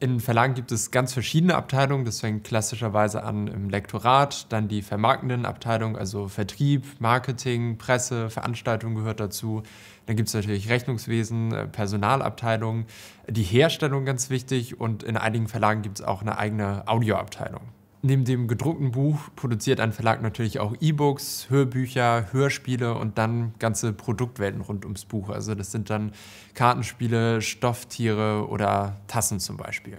In Verlagen gibt es ganz verschiedene Abteilungen. Das fängt klassischerweise an im Lektorat, dann die vermarktenden Abteilungen, also Vertrieb, Marketing, Presse, Veranstaltungen gehört dazu. Dann gibt es natürlich Rechnungswesen, äh, Personalabteilungen, die Herstellung ganz wichtig und in einigen Verlagen gibt es auch eine eigene Audioabteilung. Neben dem gedruckten Buch produziert ein Verlag natürlich auch E-Books, Hörbücher, Hörspiele und dann ganze Produktwelten rund ums Buch. Also das sind dann Kartenspiele, Stofftiere oder Tassen zum Beispiel.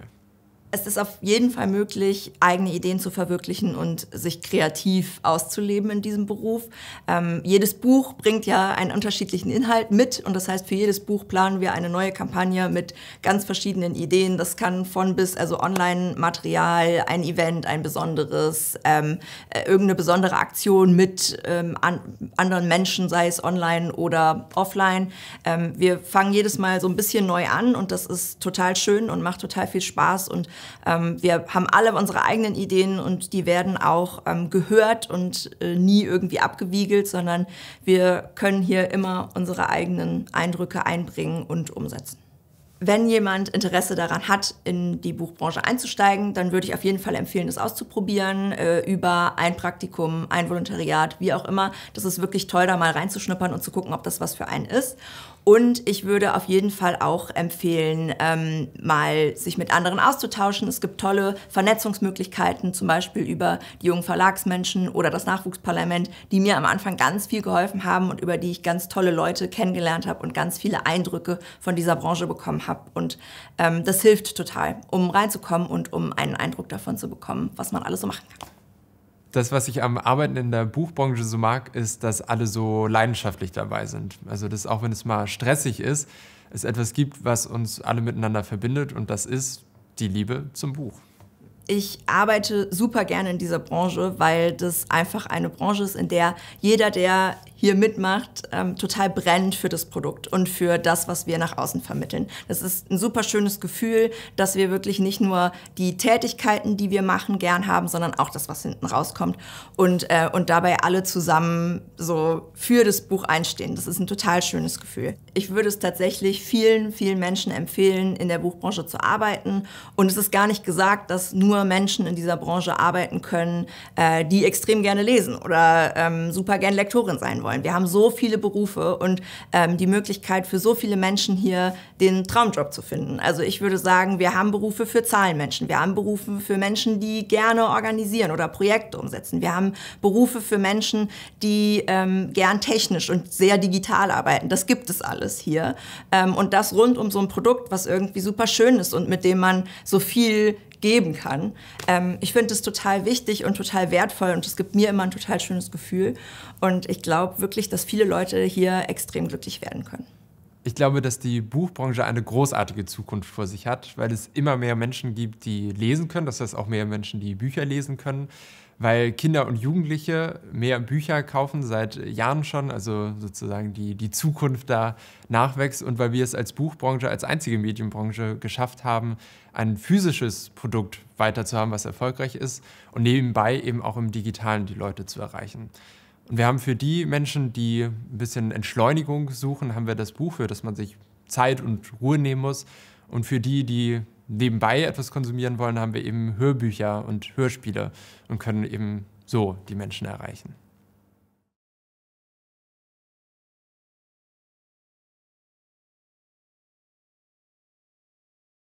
Es ist auf jeden Fall möglich, eigene Ideen zu verwirklichen und sich kreativ auszuleben in diesem Beruf. Ähm, jedes Buch bringt ja einen unterschiedlichen Inhalt mit und das heißt, für jedes Buch planen wir eine neue Kampagne mit ganz verschiedenen Ideen. Das kann von bis, also Online-Material, ein Event, ein besonderes, ähm, äh, irgendeine besondere Aktion mit ähm, an, anderen Menschen, sei es online oder offline. Ähm, wir fangen jedes Mal so ein bisschen neu an und das ist total schön und macht total viel Spaß und ähm, wir haben alle unsere eigenen Ideen und die werden auch ähm, gehört und äh, nie irgendwie abgewiegelt, sondern wir können hier immer unsere eigenen Eindrücke einbringen und umsetzen. Wenn jemand Interesse daran hat, in die Buchbranche einzusteigen, dann würde ich auf jeden Fall empfehlen, das auszuprobieren äh, über ein Praktikum, ein Volontariat, wie auch immer. Das ist wirklich toll, da mal reinzuschnuppern und zu gucken, ob das was für einen ist. Und ich würde auf jeden Fall auch empfehlen, ähm, mal sich mit anderen auszutauschen. Es gibt tolle Vernetzungsmöglichkeiten, zum Beispiel über die jungen Verlagsmenschen oder das Nachwuchsparlament, die mir am Anfang ganz viel geholfen haben und über die ich ganz tolle Leute kennengelernt habe und ganz viele Eindrücke von dieser Branche bekommen habe. Und ähm, das hilft total, um reinzukommen und um einen Eindruck davon zu bekommen, was man alles so machen kann das, was ich am Arbeiten in der Buchbranche so mag, ist, dass alle so leidenschaftlich dabei sind. Also, dass auch wenn es mal stressig ist, es etwas gibt, was uns alle miteinander verbindet und das ist die Liebe zum Buch ich arbeite super gerne in dieser Branche, weil das einfach eine Branche ist, in der jeder, der hier mitmacht, ähm, total brennt für das Produkt und für das, was wir nach außen vermitteln. Das ist ein super schönes Gefühl, dass wir wirklich nicht nur die Tätigkeiten, die wir machen, gern haben, sondern auch das, was hinten rauskommt und, äh, und dabei alle zusammen so für das Buch einstehen. Das ist ein total schönes Gefühl. Ich würde es tatsächlich vielen, vielen Menschen empfehlen, in der Buchbranche zu arbeiten und es ist gar nicht gesagt, dass nur nur Menschen in dieser Branche arbeiten können, äh, die extrem gerne lesen oder ähm, super gerne Lektorin sein wollen. Wir haben so viele Berufe und ähm, die Möglichkeit für so viele Menschen hier den Traumjob zu finden. Also ich würde sagen, wir haben Berufe für Zahlenmenschen, wir haben Berufe für Menschen, die gerne organisieren oder Projekte umsetzen. Wir haben Berufe für Menschen, die ähm, gern technisch und sehr digital arbeiten. Das gibt es alles hier. Ähm, und das rund um so ein Produkt, was irgendwie super schön ist und mit dem man so viel geben kann. Ähm, ich finde es total wichtig und total wertvoll und es gibt mir immer ein total schönes Gefühl. Und ich glaube wirklich, dass viele Leute hier extrem glücklich werden können. Ich glaube, dass die Buchbranche eine großartige Zukunft vor sich hat, weil es immer mehr Menschen gibt, die lesen können, das heißt auch mehr Menschen, die Bücher lesen können, weil Kinder und Jugendliche mehr Bücher kaufen seit Jahren schon, also sozusagen die, die Zukunft da nachwächst und weil wir es als Buchbranche, als einzige Medienbranche geschafft haben, ein physisches Produkt weiterzuhaben, was erfolgreich ist und nebenbei eben auch im digitalen die Leute zu erreichen. Und wir haben für die Menschen, die ein bisschen Entschleunigung suchen, haben wir das Buch, für das man sich Zeit und Ruhe nehmen muss. Und für die, die nebenbei etwas konsumieren wollen, haben wir eben Hörbücher und Hörspiele und können eben so die Menschen erreichen.